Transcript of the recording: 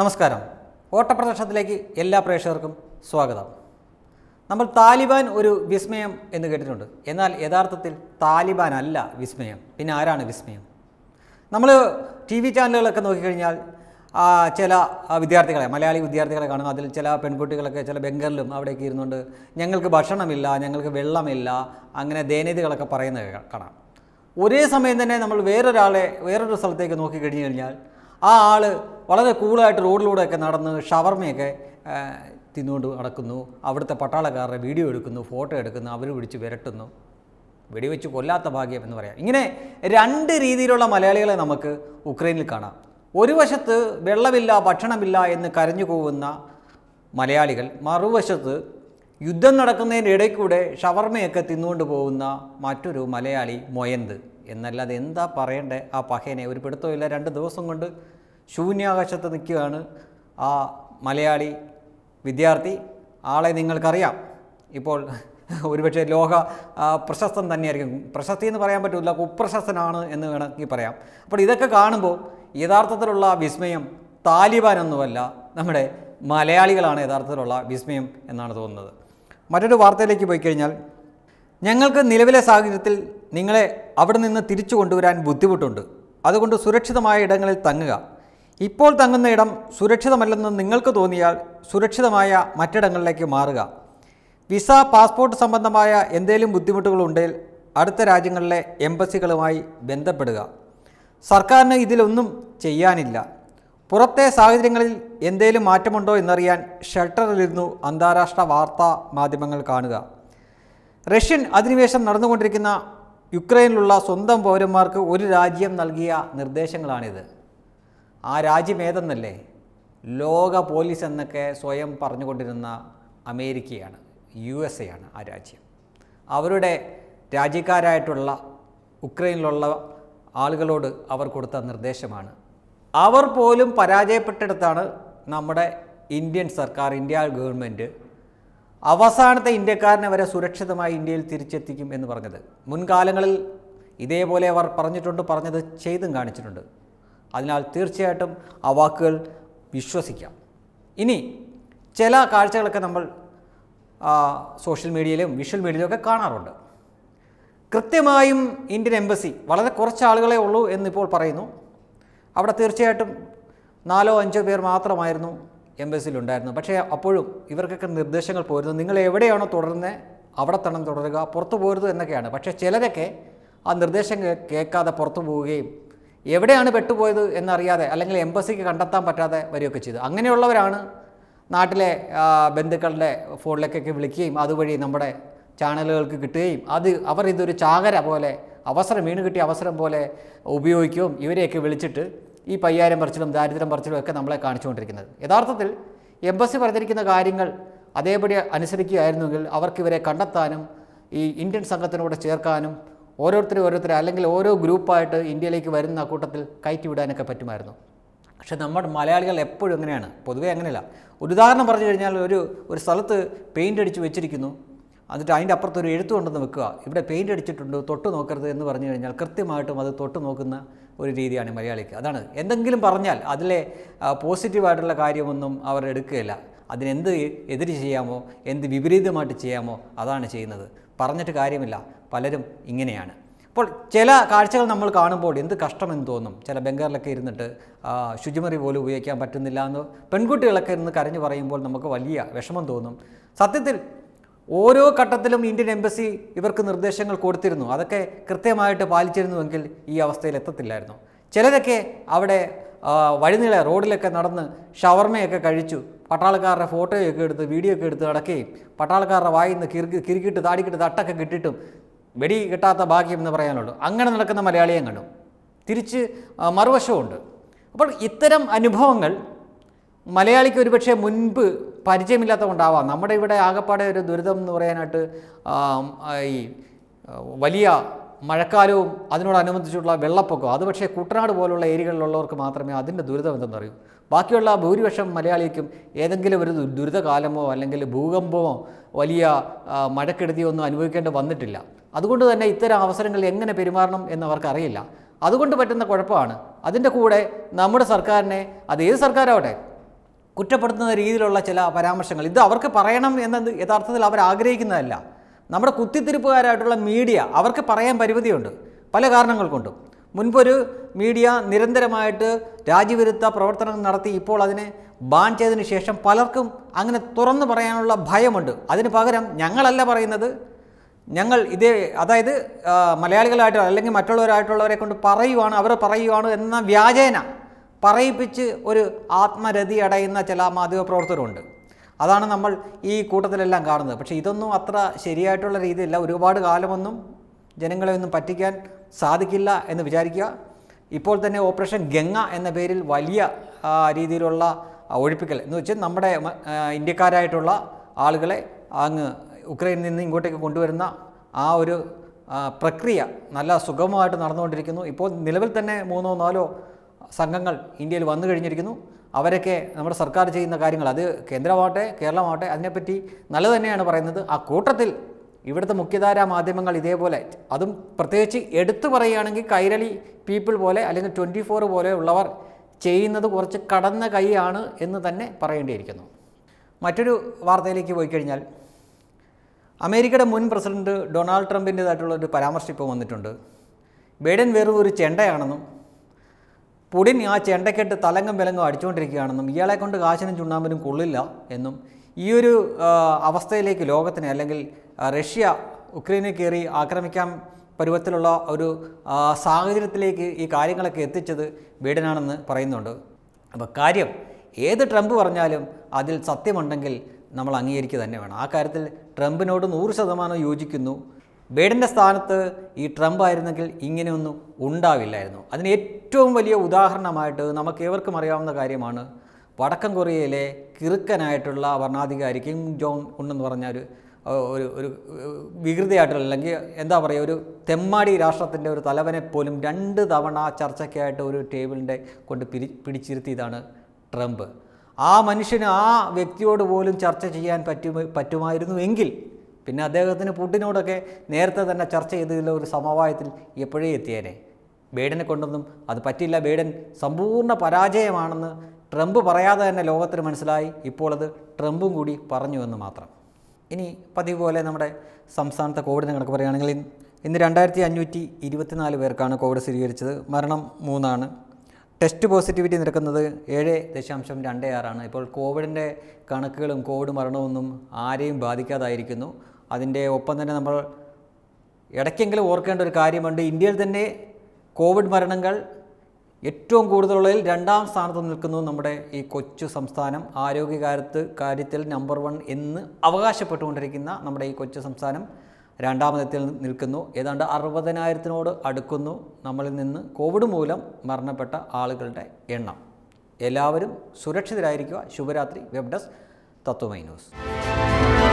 നമസ്കാരം ഓട്ടപ്രദർശനത്തിലേക്ക് എല്ലാ പ്രേക്ഷകർക്കും സ്വാഗതം നമ്മൾ താലിബാൻ ഒരു വിസ്മയം എന്ന് കേട്ടിട്ടുണ്ട് എന്നാൽ യഥാർത്ഥത്തിൽ താലിബാൻ അല്ല വിസ്മയം പിന്നെ ആരാണ് വിസ്മയം നമ്മൾ ടി വി ചാനലുകളൊക്കെ നോക്കിക്കഴിഞ്ഞാൽ ചില വിദ്യാർത്ഥികളെ മലയാളി വിദ്യാർത്ഥികളെ കാണും അതിൽ ചില പെൺകുട്ടികളൊക്കെ ചില ബംഗാളിലും അവിടെയൊക്കെ ഇരുന്നുകൊണ്ട് ഞങ്ങൾക്ക് ഭക്ഷണമില്ല ഞങ്ങൾക്ക് വെള്ളമില്ല അങ്ങനെ ദയനീതികളൊക്കെ പറയുന്നത് കാണാം ഒരേ സമയം തന്നെ നമ്മൾ വേറൊരാളെ വേറൊരു സ്ഥലത്തേക്ക് നോക്കി കഴിഞ്ഞാൽ ആ ആൾ വളരെ കൂളായിട്ട് റോഡിലൂടെയൊക്കെ നടന്ന് ഷവർമയൊക്കെ തിന്നുകൊണ്ട് നടക്കുന്നു അവിടുത്തെ പട്ടാളക്കാരുടെ വീഡിയോ എടുക്കുന്നു ഫോട്ടോ എടുക്കുന്നു അവർ പിടിച്ച് വിരട്ടുന്നു വെടിവെച്ച് കൊല്ലാത്ത ഭാഗ്യം എന്ന് പറയാം ഇങ്ങനെ രണ്ട് രീതിയിലുള്ള മലയാളികളെ നമുക്ക് ഉക്രൈനിൽ കാണാം ഒരു വശത്ത് വെള്ളമില്ല ഭക്ഷണമില്ല എന്ന് കരഞ്ഞു പോകുന്ന മലയാളികൾ മറുവശത്ത് യുദ്ധം നടക്കുന്നതിൻ്റെ ഇടയ്ക്കൂടെ ഷവർമയൊക്കെ തിന്നുകൊണ്ട് പോകുന്ന മറ്റൊരു മലയാളി മൊയന്ത് എന്നല്ലാതെ എന്താ പറയണ്ടേ ആ പഹേനെ ഒരു പിടുത്തമില്ല രണ്ട് ദിവസം കൊണ്ട് ശൂന്യാകാശത്ത് നിൽക്കുകയാണ് ആ മലയാളി വിദ്യാർത്ഥി ആളെ നിങ്ങൾക്കറിയാം ഇപ്പോൾ ഒരുപക്ഷെ ലോക പ്രശസ്തൻ തന്നെയായിരിക്കും പ്രശസ്തി എന്ന് പറയാൻ പറ്റില്ല കുപ്രശസ്തനാണ് എന്ന് വേണമെങ്കിൽ പറയാം അപ്പോൾ ഇതൊക്കെ കാണുമ്പോൾ യഥാർത്ഥത്തിലുള്ള വിസ്മയം താലിബാനൊന്നുമല്ല നമ്മുടെ മലയാളികളാണ് യഥാർത്ഥത്തിലുള്ള വിസ്മയം എന്നാണ് തോന്നുന്നത് മറ്റൊരു വാർത്തയിലേക്ക് പോയി കഴിഞ്ഞാൽ ഞങ്ങൾക്ക് നിലവിലെ സാഹചര്യത്തിൽ നിങ്ങളെ അവിടെ നിന്ന് തിരിച്ചു കൊണ്ടുവരാൻ ബുദ്ധിമുട്ടുണ്ട് അതുകൊണ്ട് സുരക്ഷിതമായ ഇടങ്ങളിൽ തങ്ങുക ഇപ്പോൾ തങ്ങുന്ന ഇടം സുരക്ഷിതമല്ലെന്ന് നിങ്ങൾക്ക് തോന്നിയാൽ സുരക്ഷിതമായ മറ്റിടങ്ങളിലേക്ക് മാറുക വിസ പാസ്പോർട്ട് സംബന്ധമായ എന്തെങ്കിലും ബുദ്ധിമുട്ടുകളുണ്ടെങ്കിൽ അടുത്ത രാജ്യങ്ങളിലെ എംബസികളുമായി ബന്ധപ്പെടുക സർക്കാരിന് ഇതിലൊന്നും ചെയ്യാനില്ല പുറത്തെ സാഹചര്യങ്ങളിൽ എന്തെങ്കിലും മാറ്റമുണ്ടോ എന്നറിയാൻ ഷെൽട്ടറിലിരുന്നു അന്താരാഷ്ട്ര വാർത്താ മാധ്യമങ്ങൾ കാണുക റഷ്യൻ അധിനിവേശം നടന്നുകൊണ്ടിരിക്കുന്ന യുക്രൈനിലുള്ള സ്വന്തം പൗരന്മാർക്ക് ഒരു രാജ്യം നൽകിയ നിർദ്ദേശങ്ങളാണിത് ആ രാജ്യമേതെന്നല്ലേ ലോക പോലീസ് എന്നൊക്കെ സ്വയം പറഞ്ഞുകൊണ്ടിരുന്ന അമേരിക്കയാണ് യു എസ് ആണ് ആ രാജ്യം അവരുടെ രാജ്യക്കാരായിട്ടുള്ള ഉക്രൈനിലുള്ള ആളുകളോട് അവർ കൊടുത്ത നിർദ്ദേശമാണ് അവർ പോലും പരാജയപ്പെട്ടെടുത്താണ് നമ്മുടെ ഇന്ത്യൻ സർക്കാർ ഇന്ത്യ ഗവൺമെൻറ് അവസാനത്തെ ഇന്ത്യക്കാരനെ വരെ സുരക്ഷിതമായി ഇന്ത്യയിൽ തിരിച്ചെത്തിക്കും എന്ന് പറഞ്ഞത് മുൻകാലങ്ങളിൽ ഇതേപോലെ അവർ പറഞ്ഞിട്ടുണ്ട് പറഞ്ഞത് ചെയ്തും കാണിച്ചിട്ടുണ്ട് അതിനാൽ തീർച്ചയായിട്ടും ആ വാക്കുകൾ വിശ്വസിക്കാം ഇനി ചില കാഴ്ചകളൊക്കെ നമ്മൾ സോഷ്യൽ മീഡിയയിലും വിഷ്വൽ മീഡിയയിലും കാണാറുണ്ട് കൃത്യമായും ഇന്ത്യൻ എംബസി വളരെ കുറച്ച് ആളുകളെ ഉള്ളൂ എന്നിപ്പോൾ പറയുന്നു അവിടെ തീർച്ചയായിട്ടും നാലോ അഞ്ചോ പേർ മാത്രമായിരുന്നു എംബസിയിലുണ്ടായിരുന്നു പക്ഷേ അപ്പോഴും ഇവർക്കൊക്കെ നിർദ്ദേശങ്ങൾ പോരുന്നു നിങ്ങൾ എവിടെയാണോ തുടരുന്നത് അവിടെ തന്നെ തുടരുക പുറത്തു പോരുത് എന്നൊക്കെയാണ് പക്ഷേ ചിലരൊക്കെ ആ നിർദ്ദേശം കേൾക്കാതെ പുറത്തു പോവുകയും എവിടെയാണ് പെട്ടുപോയത് എന്നറിയാതെ അല്ലെങ്കിൽ എംബസിക്ക് കണ്ടെത്താൻ പറ്റാതെ വരികയൊക്കെ ചെയ്തു അങ്ങനെയുള്ളവരാണ് നാട്ടിലെ ബന്ധുക്കളുടെ ഫോണിലേക്കൊക്കെ വിളിക്കുകയും അതുവഴി നമ്മുടെ ചാനലുകൾക്ക് കിട്ടുകയും അത് അവർ ഇതൊരു ചാകര പോലെ അവസരം വീണ് കിട്ടിയ അവസരം പോലെ ഉപയോഗിക്കുകയും ഇവരെയൊക്കെ വിളിച്ചിട്ട് ഈ പയ്യാരം പറിച്ചിലും ദാരിദ്ര്യം പറിച്ചിലും ഒക്കെ നമ്മളെ കാണിച്ചുകൊണ്ടിരിക്കുന്നത് യഥാർത്ഥത്തിൽ എംബസി പറഞ്ഞിരിക്കുന്ന കാര്യങ്ങൾ അതേപടി അനുസരിക്കുകയായിരുന്നെങ്കിൽ അവർക്ക് ഇവരെ കണ്ടെത്താനും ഈ ഇന്ത്യൻ സംഘത്തിനോട് ചേർക്കാനും ഓരോരുത്തർ ഓരോരുത്തർ അല്ലെങ്കിൽ ഓരോ ഗ്രൂപ്പായിട്ട് ഇന്ത്യയിലേക്ക് വരുന്ന കൂട്ടത്തിൽ കയറ്റിവിടാനൊക്കെ പറ്റുമായിരുന്നു പക്ഷെ നമ്മുടെ മലയാളികൾ എപ്പോഴും അങ്ങനെയാണ് പൊതുവേ അങ്ങനെയല്ല ഒരു ഉദാഹരണം പറഞ്ഞു കഴിഞ്ഞാൽ ഒരു ഒരു സ്ഥലത്ത് പെയിൻ്റ് അടിച്ച് വെച്ചിരിക്കുന്നു എന്നിട്ട് അതിൻ്റെ അപ്പുറത്ത് ഒരു എഴുത്ത് കൊണ്ടുവന്ന് വെക്കുക ഇവിടെ പെയിൻ്റ് അടിച്ചിട്ടുണ്ട് തൊട്ട് നോക്കരുത് എന്ന് പറഞ്ഞു കഴിഞ്ഞാൽ കൃത്യമായിട്ടും അത് തൊട്ട് നോക്കുന്ന ഒരു രീതിയാണ് മലയാളിക്ക് അതാണ് എന്തെങ്കിലും പറഞ്ഞാൽ അതിലെ പോസിറ്റീവായിട്ടുള്ള കാര്യമൊന്നും അവർ എടുക്കുകയില്ല അതിനെന്ത് എതിര് ചെയ്യാമോ എന്ത് വിപരീതമായിട്ട് ചെയ്യാമോ അതാണ് ചെയ്യുന്നത് പറഞ്ഞിട്ട് കാര്യമില്ല പലരും ഇങ്ങനെയാണ് അപ്പോൾ ചില കാഴ്ചകൾ നമ്മൾ കാണുമ്പോൾ എന്ത് കഷ്ടമെന്ന് തോന്നും ചില ബംഗാളിലൊക്കെ ഇരുന്നിട്ട് ശുചിമുറി പോലും ഉപയോഗിക്കാൻ പറ്റുന്നില്ല എന്ന് പെൺകുട്ടികളൊക്കെ ഇരുന്ന് കരഞ്ഞു പറയുമ്പോൾ നമുക്ക് വലിയ വിഷമം തോന്നും സത്യത്തിൽ ഓരോ ഘട്ടത്തിലും ഇന്ത്യൻ എംബസി ഇവർക്ക് നിർദ്ദേശങ്ങൾ കൊടുത്തിരുന്നു അതൊക്കെ കൃത്യമായിട്ട് പാലിച്ചിരുന്നുവെങ്കിൽ ഈ അവസ്ഥയിൽ എത്തത്തില്ലായിരുന്നു ചിലരൊക്കെ അവിടെ വഴിനീള റോഡിലൊക്കെ നടന്ന് ഷവർമയൊക്കെ കഴിച്ചു പട്ടാളക്കാരുടെ ഫോട്ടോയൊക്കെ എടുത്ത് വീഡിയോ ഒക്കെ എടുത്ത് നടക്കുകയും പട്ടാളക്കാരുടെ വായിൽ നിന്ന് കിറുക്കി കിറുക്കിയിട്ട് താടിക്കിട്ട് തട്ടൊക്കെ കിട്ടിയിട്ടും വെടി കിട്ടാത്ത ഭാഗ്യം എന്ന് പറയാനുള്ളൂ അങ്ങനെ നടക്കുന്ന മലയാളിയെ കണ്ടു തിരിച്ച് മറുവശമുണ്ട് അപ്പോൾ ഇത്തരം അനുഭവങ്ങൾ മലയാളിക്ക് ഒരുപക്ഷെ മുൻപ് പരിചയമില്ലാത്തതുകൊണ്ടാവാം നമ്മുടെ ഇവിടെ ആകപ്പാടെ ഒരു ദുരിതം എന്ന് പറയാനായിട്ട് ഈ വലിയ മഴക്കാലവും അതിനോടനുബന്ധിച്ചിട്ടുള്ള വെള്ളപ്പൊക്കവും അത് പക്ഷേ കുട്ടനാട് പോലുള്ള ഏരിയകളിലുള്ളവർക്ക് മാത്രമേ അതിൻ്റെ ദുരിതം എന്തെന്നറിയൂ ബാക്കിയുള്ള ഭൂരിപക്ഷം മലയാളിക്കും ഏതെങ്കിലും ഒരു ദുരിതകാലമോ അല്ലെങ്കിൽ ഭൂകമ്പമോ വലിയ മഴക്കെടുതിയോ ഒന്നും അനുഭവിക്കേണ്ടി വന്നിട്ടില്ല അതുകൊണ്ട് തന്നെ ഇത്തരം അവസരങ്ങളിൽ എങ്ങനെ പെരുമാറണം എന്നവർക്കറിയില്ല അതുകൊണ്ട് പറ്റുന്ന കുഴപ്പമാണ് അതിൻ്റെ കൂടെ നമ്മുടെ സർക്കാരിനെ അത് ഏത് സർക്കാരാവട്ടെ കുറ്റപ്പെടുത്തുന്ന രീതിയിലുള്ള ചില പരാമർശങ്ങൾ ഇത് അവർക്ക് പറയണം എന്നത് യഥാർത്ഥത്തിൽ അവർ ആഗ്രഹിക്കുന്നതല്ല നമ്മുടെ കുത്തിത്തിരിപ്പുകാരായിട്ടുള്ള മീഡിയ അവർക്ക് പറയാൻ പരിമിതിയുണ്ട് പല കാരണങ്ങൾ കൊണ്ടും മുൻപൊരു മീഡിയ നിരന്തരമായിട്ട് രാജ്യവിരുദ്ധ പ്രവർത്തനങ്ങൾ നടത്തി ഇപ്പോൾ അതിനെ ബാൻ ചെയ്തതിന് ശേഷം പലർക്കും അങ്ങനെ തുറന്നു പറയാനുള്ള ഭയമുണ്ട് അതിന് പകരം ഞങ്ങളല്ല പറയുന്നത് ഞങ്ങൾ ഇതേ അതായത് മലയാളികളായിട്ട് അല്ലെങ്കിൽ മറ്റുള്ളവരായിട്ടുള്ളവരെ കൊണ്ട് പറയുവാണ് അവർ പറയുവാണ് എന്ന വ്യാജേന പറയിപ്പിച്ച് ഒരു ആത്മരതി അടയുന്ന ചില മാധ്യമപ്രവർത്തകരുണ്ട് അതാണ് നമ്മൾ ഈ കൂട്ടത്തിലെല്ലാം കാണുന്നത് പക്ഷേ ഇതൊന്നും അത്ര ശരിയായിട്ടുള്ള രീതിയില്ല ഒരുപാട് കാലമൊന്നും ജനങ്ങളെ ഒന്നും പറ്റിക്കാൻ സാധിക്കില്ല എന്ന് വിചാരിക്കുക ഇപ്പോൾ തന്നെ ഓപ്പറേഷൻ ഗംഗ എന്ന പേരിൽ വലിയ രീതിയിലുള്ള ഒഴിപ്പിക്കൽ എന്ന് വെച്ചാൽ നമ്മുടെ ഇന്ത്യക്കാരായിട്ടുള്ള ആളുകളെ അങ്ങ് ഉക്രൈനിൽ നിന്ന് ഇങ്ങോട്ടേക്ക് കൊണ്ടുവരുന്ന ആ ഒരു പ്രക്രിയ നല്ല സുഗമമായിട്ട് നടന്നുകൊണ്ടിരിക്കുന്നു ഇപ്പോൾ നിലവിൽ തന്നെ മൂന്നോ നാലോ സംഘങ്ങൾ ഇന്ത്യയിൽ വന്നു കഴിഞ്ഞിരിക്കുന്നു അവരൊക്കെ നമ്മുടെ സർക്കാർ ചെയ്യുന്ന കാര്യങ്ങൾ അത് കേന്ദ്രമാവട്ടെ കേരളമാവട്ടെ അതിനെപ്പറ്റി നല്ലത് തന്നെയാണ് പറയുന്നത് ആ കൂട്ടത്തിൽ ഇവിടുത്തെ മുഖ്യധാരാ മാധ്യമങ്ങൾ ഇതേപോലെ അതും പ്രത്യേകിച്ച് എടുത്തു പറയുകയാണെങ്കിൽ കൈരളി പീപ്പിൾ പോലെ അല്ലെങ്കിൽ ട്വൻറ്റി ഫോർ പോലെയുള്ളവർ ചെയ്യുന്നത് കുറച്ച് കടന്ന കൈയാണ് എന്ന് തന്നെ പറയേണ്ടിയിരിക്കുന്നു മറ്റൊരു വാർത്തയിലേക്ക് പോയി കഴിഞ്ഞാൽ അമേരിക്കയുടെ മുൻ പ്രസിഡന്റ് ഡൊണാൾഡ് ട്രംപിൻ്റേതായിട്ടുള്ള ഒരു പരാമർശം ഇപ്പോൾ വന്നിട്ടുണ്ട് ബൈഡൻ വെറും ഒരു ചെണ്ടയാണെന്നും പൊടിൻ ആ ചെണ്ടക്കെട്ട് തലങ്ങും വിലങ്ങും അടിച്ചുകൊണ്ടിരിക്കുകയാണെന്നും ഇയാളെ കൊണ്ട് കാശിനും ചുണ്ണാമ്പനും കൊള്ളില്ല എന്നും ഈ ഒരു അവസ്ഥയിലേക്ക് ലോകത്തിന് അല്ലെങ്കിൽ റഷ്യ ഉക്രൈനെ കയറി ആക്രമിക്കാൻ പരുവത്തിലുള്ള ഒരു സാഹചര്യത്തിലേക്ക് ഈ കാര്യങ്ങളൊക്കെ എത്തിച്ചത് ബൈഡനാണെന്ന് പറയുന്നുണ്ട് അപ്പോൾ കാര്യം ഏത് ട്രംപ് പറഞ്ഞാലും അതിൽ സത്യമുണ്ടെങ്കിൽ നമ്മൾ അംഗീകരിക്കുക തന്നെ വേണം ആ കാര്യത്തിൽ ട്രംപിനോട് നൂറ് ശതമാനം യോജിക്കുന്നു ബൈഡൻ്റെ സ്ഥാനത്ത് ഈ ട്രംപ് ആയിരുന്നെങ്കിൽ ഇങ്ങനെയൊന്നും ഉണ്ടാവില്ലായിരുന്നു അതിന് ഏറ്റവും വലിയ ഉദാഹരണമായിട്ട് നമുക്ക് ഏവർക്കും അറിയാവുന്ന കാര്യമാണ് വടക്കൻ കൊറിയയിലെ കിറുക്കനായിട്ടുള്ള ഭരണാധികാരി കിം ജോൺ ഉണ്ടെന്ന് പറഞ്ഞ ഒരു ഒരു ഒരു വികൃതിയായിട്ടുള്ള അല്ലെങ്കിൽ എന്താ പറയുക ഒരു തെമ്മാടി രാഷ്ട്രത്തിൻ്റെ ഒരു തലവനെ പോലും രണ്ട് തവണ ചർച്ചയ്ക്കായിട്ട് ഒരു ടേബിളിൻ്റെ കൊണ്ട് പിരി പിടിച്ചിരുത്തിയതാണ് ട്രംപ് ആ മനുഷ്യന് ആ വ്യക്തിയോട് പോലും ചർച്ച ചെയ്യാൻ പറ്റുമോ പറ്റുമായിരുന്നു എങ്കിൽ പിന്നെ അദ്ദേഹത്തിന് പുടിനോടൊക്കെ നേരത്തെ തന്നെ ചർച്ച ചെയ്തിട്ടുള്ള ഒരു സമവായത്തിൽ എപ്പോഴേ എത്തിയേനെ ബൈഡനെ കൊണ്ടൊന്നും അത് പറ്റില്ല ബൈഡൻ സമ്പൂർണ്ണ പരാജയമാണെന്ന് ട്രംപ് പറയാതെ തന്നെ ലോകത്തിന് മനസ്സിലായി ഇപ്പോൾ അത് ട്രംപും കൂടി പറഞ്ഞു എന്ന് മാത്രം ഇനി പതിവ് പോലെ നമ്മുടെ സംസ്ഥാനത്തെ കോവിഡ് കണക്ക് പറയുകയാണെങ്കിൽ ഇന്ന് രണ്ടായിരത്തി അഞ്ഞൂറ്റി ഇരുപത്തിനാല് പേർക്കാണ് കോവിഡ് സ്ഥിരീകരിച്ചത് മരണം മൂന്നാണ് ടെസ്റ്റ് പോസിറ്റിവിറ്റി നിരക്കുന്നത് ഏഴ് ദശാംശം രണ്ട് ആറാണ് ഇപ്പോൾ കോവിഡിൻ്റെ കണക്കുകളും കോവിഡ് മരണമൊന്നും ആരെയും ബാധിക്കാതായിരിക്കുന്നു അതിൻ്റെ ഒപ്പം തന്നെ നമ്മൾ ഇടയ്ക്കെങ്കിലും ഓർക്കേണ്ട ഒരു കാര്യമുണ്ട് ഇന്ത്യയിൽ തന്നെ കോവിഡ് മരണങ്ങൾ ഏറ്റവും കൂടുതലുള്ളതിൽ രണ്ടാം സ്ഥാനത്ത് നിൽക്കുന്നു നമ്മുടെ ഈ കൊച്ചു സംസ്ഥാനം ആരോഗ്യകാര്യത്ത് കാര്യത്തിൽ നമ്പർ വൺ എന്ന് അവകാശപ്പെട്ടുകൊണ്ടിരിക്കുന്ന നമ്മുടെ ഈ കൊച്ചു സംസ്ഥാനം രണ്ടാമതത്തിൽ നിൽക്കുന്നു ഏതാണ്ട് അറുപതിനായിരത്തിനോട് അടുക്കുന്നു നമ്മളിൽ നിന്ന് കോവിഡ് മൂലം മരണപ്പെട്ട ആളുകളുടെ എണ്ണം എല്ലാവരും സുരക്ഷിതരായിരിക്കുക ശുഭരാത്രി വെബ് ഡെസ്ക് തത്വമൈ ന്യൂസ്